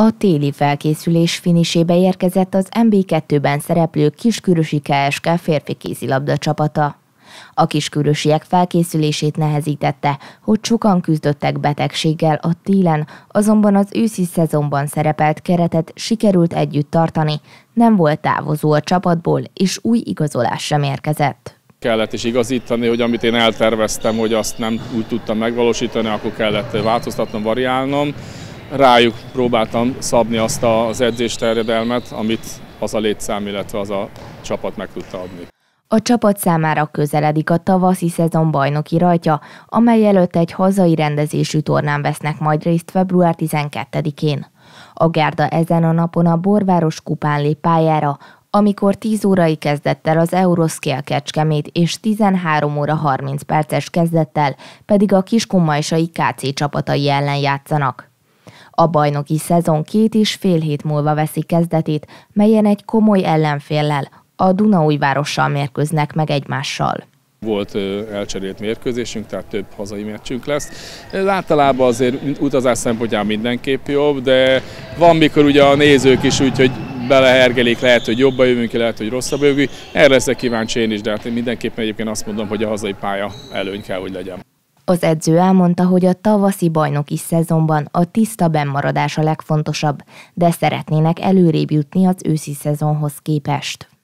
A téli felkészülés finisébe érkezett az MB2-ben szereplő Kiskürösi KSK férfi kézilabda csapata. A kiskürösiek felkészülését nehezítette, hogy sokan küzdöttek betegséggel a télen, azonban az őszi szezonban szerepelt keretet sikerült együtt tartani, nem volt távozó a csapatból, és új igazolás sem érkezett kellett is igazítani, hogy amit én elterveztem, hogy azt nem úgy tudtam megvalósítani, akkor kellett változtatnom, variálnom rájuk próbáltam szabni azt az edzésterjedelmet, amit az a létszám, illetve az a csapat meg tudta adni. A csapat számára közeledik a tavaszi szezon bajnoki rajtja, amely előtt egy hazai rendezésű tornán vesznek majd részt február 12-én. A Gárda ezen a napon a Borváros kupán lép pályára, amikor 10 órai kezdettel az Euroszkél Kecskemét és 13 óra 30 perces kezdettel pedig a Kiskunmajsai KC csapatai ellen játszanak. A bajnoki szezon két és fél hét múlva veszi kezdetét, melyen egy komoly ellenféllel, a Dunaújvárossal mérkőznek meg egymással. Volt elcserélt mérkőzésünk, tehát több hazai meccsünk lesz. Ez általában azért utazás szempontján mindenképp jobb, de van mikor ugye a nézők is úgy, hogy belehergelik, lehet, hogy jobban jövünk lehet, hogy rosszabb jövünk Erre leszek kíváncsi én is, de hát én mindenképpen egyébként azt mondom, hogy a hazai pálya előny kell, hogy legyen. Az edző elmondta, hogy a tavaszi bajnoki szezonban a tiszta bennmaradás a legfontosabb, de szeretnének előrébb jutni az őszi szezonhoz képest.